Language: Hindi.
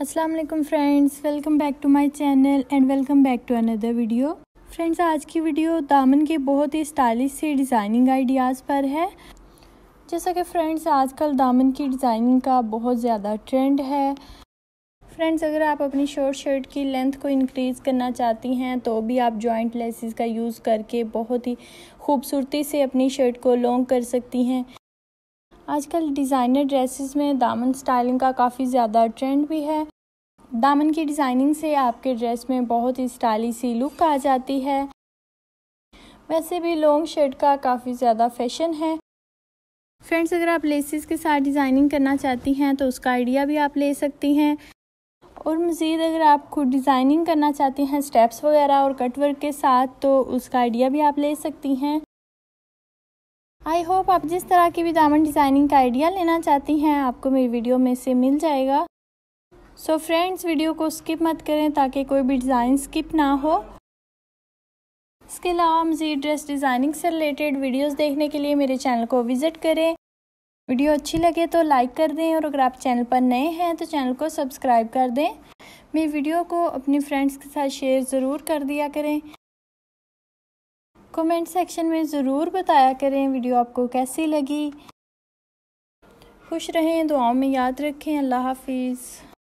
अस्सलाम वालेकुम friends welcome back to my channel and welcome back to another video friends आज की वीडियो दामन के बहुत ही स्टाइलिश से डिज़ाइनिंग आइडियाज़ पर है जैसा कि फ्रेंड्स आजकल दामन की डिज़ाइनिंग का बहुत ज़्यादा ट्रेंड है फ्रेंड्स अगर आप अपनी शॉर्ट शर्ट की लेंथ को इंक्रीज़ करना चाहती हैं तो भी आप जॉइंट लेसिस का यूज़ करके बहुत ही खूबसूरती से अपनी शर्ट को लॉन्ग कर सकती हैं आजकल डिज़ाइनर ड्रेसेस में दामन स्टाइलिंग का काफ़ी ज़्यादा ट्रेंड भी है दामन की डिज़ाइनिंग से आपके ड्रेस में बहुत ही स्टाइली सी लुक आ जाती है वैसे भी लॉन्ग शर्ट का काफ़ी ज़्यादा फैशन है फ्रेंड्स अगर आप लेसिस के साथ डिज़ाइनिंग करना चाहती हैं तो उसका आइडिया भी आप ले सकती हैं और मज़ीद अगर आप खुद डिज़ाइनिंग करना चाहती हैं स्टेप्स वगैरह और कटवर्क के साथ तो उसका आइडिया भी आप ले सकती हैं आई होप आप जिस तरह की भी दामन डिज़ाइनिंग का आइडिया लेना चाहती हैं आपको मेरी वीडियो में से मिल जाएगा सो so फ्रेंड्स वीडियो को स्किप मत करें ताकि कोई भी डिज़ाइन स्किप ना हो इसके अलावा मज़ीद ड्रेस डिज़ाइनिंग से रिलेटेड वीडियोस देखने के लिए मेरे चैनल को विज़िट करें वीडियो अच्छी लगे तो लाइक कर दें और अगर आप चैनल पर नए हैं तो चैनल को सब्सक्राइब कर दें मेरी वीडियो को अपने फ्रेंड्स के साथ शेयर ज़रूर कर दिया करें कमेंट सेक्शन में ज़रूर बताया करें वीडियो आपको कैसी लगी खुश रहें दुआओं में याद रखें अल्लाह हाफिज़